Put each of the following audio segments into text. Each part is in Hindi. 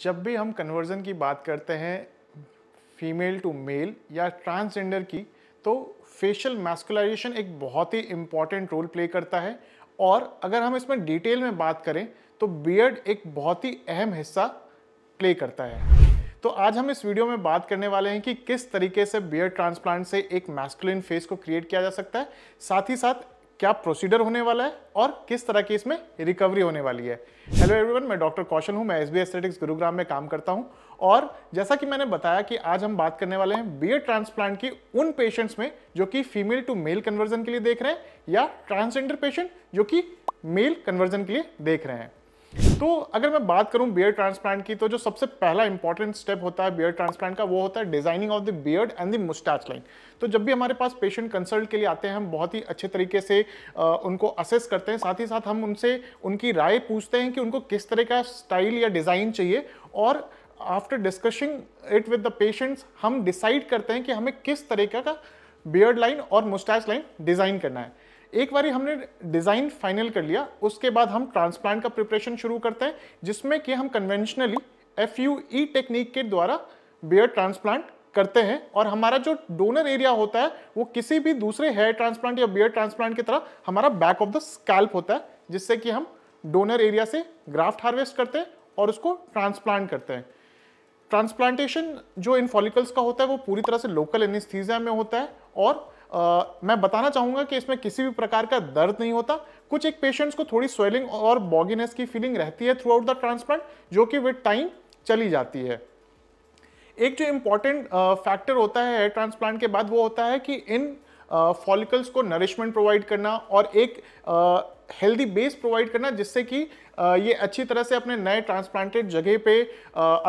जब भी हम कन्वर्ज़न की बात करते हैं फीमेल टू मेल या ट्रांसजेंडर की तो फेशियल मैस्कुलाइजेशन एक बहुत ही इम्पॉर्टेंट रोल प्ले करता है और अगर हम इसमें डिटेल में बात करें तो बियर्ड एक बहुत ही अहम हिस्सा प्ले करता है तो आज हम इस वीडियो में बात करने वाले हैं कि किस तरीके से बियर्ड ट्रांसप्लांट से एक मैस्कुलिन फेस को क्रिएट किया जा सकता है साथ ही साथ क्या प्रोसीडर होने वाला है और किस तरह की इसमें रिकवरी होने वाली है हेलो एवरीवन मैं डॉक्टर कौशल हूं मैं एस बी एस्थेटिक्स गुरुग्राम में काम करता हूं और जैसा कि मैंने बताया कि आज हम बात करने वाले हैं बी ट्रांसप्लांट की उन पेशेंट्स में जो कि फीमेल टू मेल कन्वर्जन के लिए देख रहे हैं या ट्रांसजेंडर पेशेंट जो कि मेल कन्वर्जन के लिए देख रहे हैं तो अगर मैं बात करूं बियर ट्रांसप्लांट की तो जो सबसे पहला इंपॉर्टेंट स्टेप होता है बियर ट्रांसप्लांट का वो होता है designing of the beard and the moustache line तो जब भी हमारे पास पेशेंट कंसल्ट के लिए आते हैं हम बहुत ही अच्छे तरीके से उनको असेस करते हैं साथ ही साथ हम उनसे उनकी राय पूछते हैं कि उनको किस तरह का स्टाइल या डिज़ाइन चाहिए और after discussing it with the patients हम डिसाइड करते हैं कि हमें किस तरीके का बियर्ड लाइन और मुस्टैच लाइन डिज़ाइन करना है एक बार हमने डिज़ाइन फाइनल कर लिया उसके बाद हम ट्रांसप्लांट का प्रिपरेशन शुरू करते हैं जिसमें कि हम conventionally F U E technique के द्वारा बियर ट्रांसप्लांट करते हैं और हमारा जो डोनर एरिया होता है वो किसी भी दूसरे हेयर ट्रांसप्लांट या बियर ट्रांसप्लांट की तरह हमारा बैक ऑफ द स्कैल्प होता है जिससे कि हम डोनर एरिया से ग्राफ्ट हार्वेस्ट करते हैं और उसको ट्रांसप्लांट करते हैं ट्रांसप्लांटेशन जो इन फॉलिकल्स का होता है वो पूरी तरह से लोकल एनिस्थीजिया में होता है और आ, मैं बताना चाहूँगा कि इसमें किसी भी प्रकार का दर्द नहीं होता कुछ एक पेशेंट्स को थोड़ी स्वेलिंग और बॉगीनेस की फीलिंग रहती है थ्रू आउट द ट्रांसप्लांट जो कि विद टाइम चली जाती है एक जो इंपॉर्टेंट फैक्टर होता है ट्रांसप्लांट के बाद वो होता है कि इन फॉलिकल्स को नरिशमेंट प्रोवाइड करना और एक हेल्दी बेस प्रोवाइड करना जिससे कि ये अच्छी तरह से अपने नए ट्रांसप्लांटेड जगह पे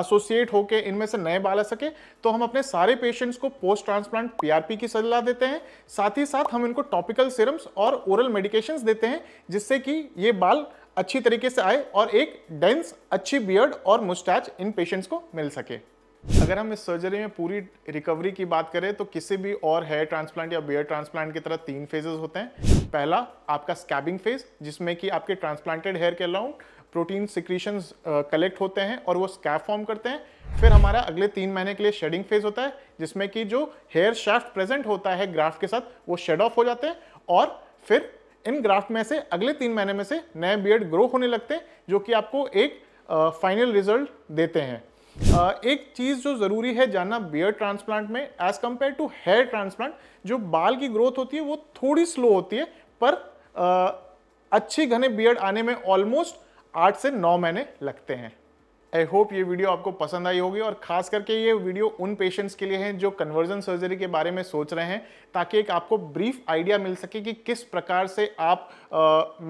एसोसिएट होकर इनमें से नए बाल आ सके तो हम अपने सारे पेशेंट्स को पोस्ट ट्रांसप्लांट पीआरपी की सलाह देते हैं साथ ही साथ हम इनको टॉपिकल सिरम्स और ओरल मेडिकेशंस देते हैं जिससे कि ये बाल अच्छी तरीके से आए और एक डेंस अच्छी बियर्ड और मुस्टैच इन पेशेंट्स को मिल सके अगर हम इस सर्जरी में पूरी रिकवरी की बात करें तो किसी भी और हेयर ट्रांसप्लांट या बियर ट्रांसप्लांट की तरह तीन फेजेस होते हैं पहला आपका स्कैबिंग फेज जिसमें कि आपके ट्रांसप्लांटेड हेयर के अलाउंड प्रोटीन सिक्रीशन कलेक्ट होते हैं और वो स्कैप फॉर्म करते हैं फिर हमारा अगले तीन महीने के लिए शेडिंग फेज होता है जिसमें कि जो हेयर शाफ्ट प्रेजेंट होता है ग्राफ्ट के साथ वो शेड ऑफ हो जाते हैं और फिर इन ग्राफ्ट में से अगले तीन महीने में से नए बियर्ड ग्रो होने लगते हैं जो कि आपको एक फाइनल रिजल्ट देते हैं एक चीज़ जो ज़रूरी है जानना बियर ट्रांसप्लांट में as compared to hair transplant जो बाल की ग्रोथ होती है वो थोड़ी स्लो होती है पर अच्छी घने बियर्ड आने में ऑलमोस्ट आठ से नौ महीने लगते हैं आई होप ये वीडियो आपको पसंद आई होगी और खास करके ये वीडियो उन पेशेंट्स के लिए हैं जो कन्वर्जन सर्जरी के बारे में सोच रहे हैं ताकि एक आपको ब्रीफ आइडिया मिल सके कि किस प्रकार से आप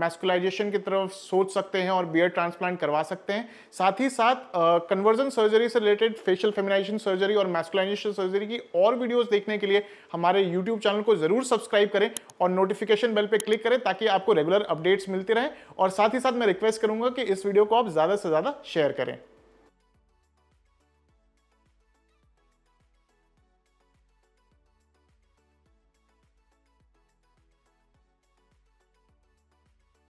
मैस्कुलाइजेशन की तरफ सोच सकते हैं और बियर ट्रांसप्लांट करवा सकते हैं साथ ही साथ कन्वर्जन सर्जरी से रिलेटेड फेशियल फेमिनाइजेशन सर्जरी और मैस्कुलाइजेशन सर्जरी की और वीडियोज़ देखने के लिए हमारे यूट्यूब चैनल को ज़रूर सब्सक्राइब करें और नोटिफिकेशन बेल पर क्लिक करें ताकि आपको रेगुलर अपडेट्स मिलती रहे और साथ ही साथ मैं रिक्वेस्ट करूंगा कि इस वीडियो को आप ज़्यादा से ज़्यादा शेयर करें